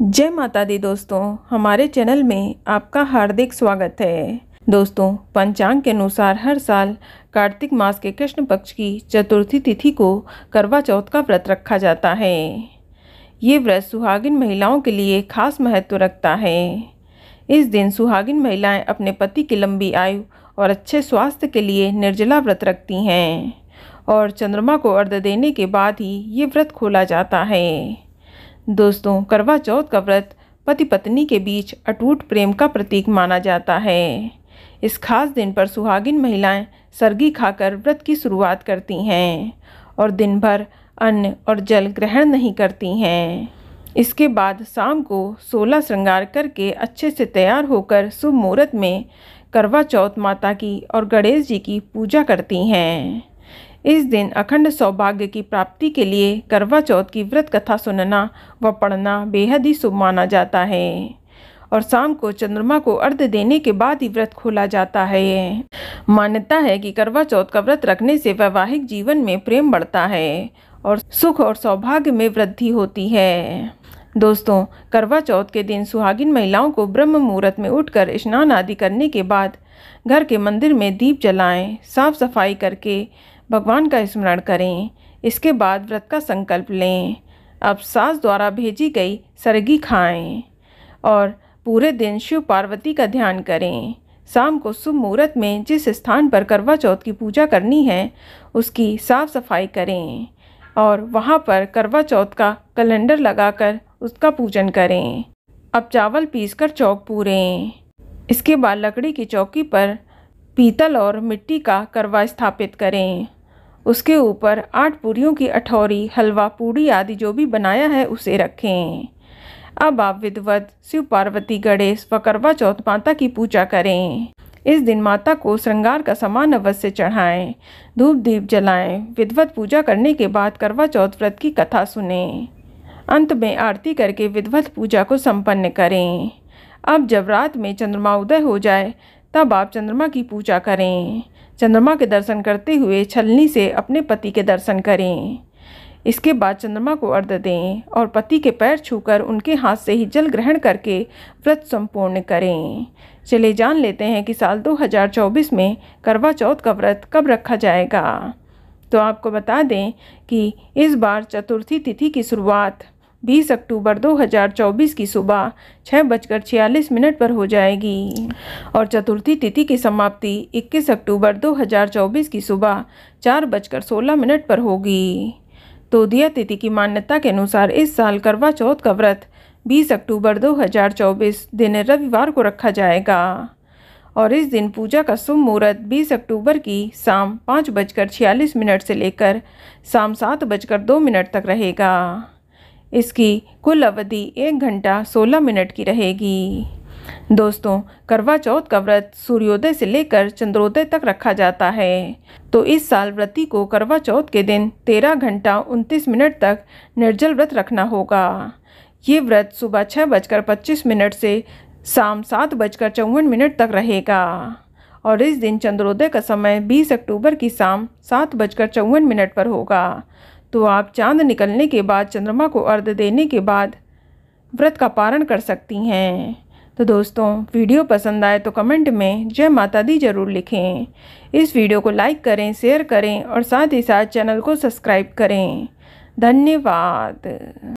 जय माता दी दोस्तों हमारे चैनल में आपका हार्दिक स्वागत है दोस्तों पंचांग के अनुसार हर साल कार्तिक मास के कृष्ण पक्ष की चतुर्थी तिथि को करवा चौथ का व्रत रखा जाता है ये व्रत सुहागिन महिलाओं के लिए खास महत्व रखता है इस दिन सुहागिन महिलाएं अपने पति की लंबी आयु और अच्छे स्वास्थ्य के लिए निर्जला व्रत रखती हैं और चंद्रमा को अर्ध देने के बाद ही ये व्रत खोला जाता है दोस्तों करवा चौथ का व्रत पति पत्नी के बीच अटूट प्रेम का प्रतीक माना जाता है इस खास दिन पर सुहागिन महिलाएं सर्गी खाकर व्रत की शुरुआत करती हैं और दिन भर अन्न और जल ग्रहण नहीं करती हैं इसके बाद शाम को सोलह श्रृंगार करके अच्छे से तैयार होकर शुभ मुहूर्त में करवा चौथ माता की और गणेश जी की पूजा करती हैं इस दिन अखंड सौभाग्य की प्राप्ति के लिए करवा चौथ की व्रत कथा सुनना व पढ़ना बेहद ही शुभ माना जाता है और शाम को चंद्रमा को अर्ध देने के बाद ही व्रत खोला जाता है मान्यता है कि करवा चौथ का व्रत रखने से वैवाहिक जीवन में प्रेम बढ़ता है और सुख और सौभाग्य में वृद्धि होती है दोस्तों करवा चौथ के दिन सुहागिन महिलाओं को ब्रह्म मुहूर्त में उठकर स्नान आदि करने के बाद घर के मंदिर में दीप जलाएं, साफ सफाई करके भगवान का स्मरण करें इसके बाद व्रत का संकल्प लें अब सास द्वारा भेजी गई सरगी खाएं और पूरे दिन शिव पार्वती का ध्यान करें शाम को शुभ मुहूर्त में जिस स्थान पर करवा चौथ की पूजा करनी है उसकी साफ सफाई करें और वहाँ पर करवा चौथ का कैलेंडर लगाकर उसका पूजन करें अब चावल पीसकर चौक पूरें इसके बाद लकड़ी की चौकी पर पीतल और मिट्टी का करवा स्थापित करें उसके ऊपर आठ पूरियों की अठौरी हलवा पूड़ी आदि जो भी बनाया है उसे रखें अब आप विधवत शिव पार्वती गणेश व करवा चौथ माता की पूजा करें इस दिन माता को श्रृंगार का समान अवश्य चढ़ाएं धूप दीप जलाएं विधवत पूजा करने के बाद करवा चौथ व्रत की कथा सुने अंत में आरती करके विधवत पूजा को संपन्न करें अब जब रात में चंद्रमा उदय हो जाए तब आप चंद्रमा की पूजा करें चंद्रमा के दर्शन करते हुए छलनी से अपने पति के दर्शन करें इसके बाद चंद्रमा को अर्ध दें और पति के पैर छूकर उनके हाथ से ही जल ग्रहण करके व्रत संपूर्ण करें चले जान लेते हैं कि साल 2024 में करवा चौथ का व्रत कब रखा जाएगा तो आपको बता दें कि इस बार चतुर्थी तिथि की शुरुआत बीस अक्टूबर 2024 की सुबह छः बजकर छियालीस मिनट पर हो जाएगी और चतुर्थी तिथि की समाप्ति 21 अक्टूबर 2024 की सुबह चार बजकर सोलह मिनट पर होगी तो दिया तिथि की मान्यता के अनुसार इस साल करवा चौथ का व्रत 20 अक्टूबर 2024 दिन रविवार को रखा जाएगा और इस दिन पूजा का शुभ मुहूर्त 20 अक्टूबर की शाम पाँच बजकर छियालीस मिनट से लेकर शाम सात बजकर दो मिनट तक रहेगा इसकी कुल अवधि एक घंटा सोलह मिनट की रहेगी दोस्तों करवा चौथ का व्रत सूर्योदय से लेकर चंद्रोदय तक रखा जाता है तो इस साल व्रती को करवा चौथ के दिन तेरह घंटा उनतीस मिनट तक निर्जल व्रत रखना होगा ये व्रत सुबह छः बजकर पच्चीस मिनट से शाम सात बजकर चौवन मिनट तक रहेगा और इस दिन चंद्रोदय का समय 20 अक्टूबर की शाम सात बजकर चौवन मिनट पर होगा तो आप चांद निकलने के बाद चंद्रमा को अर्ध देने के बाद व्रत का पारण कर सकती हैं तो दोस्तों वीडियो पसंद आए तो कमेंट में जय माता दी ज़रूर लिखें इस वीडियो को लाइक करें शेयर करें और साथ ही साथ चैनल को सब्सक्राइब करें धन्यवाद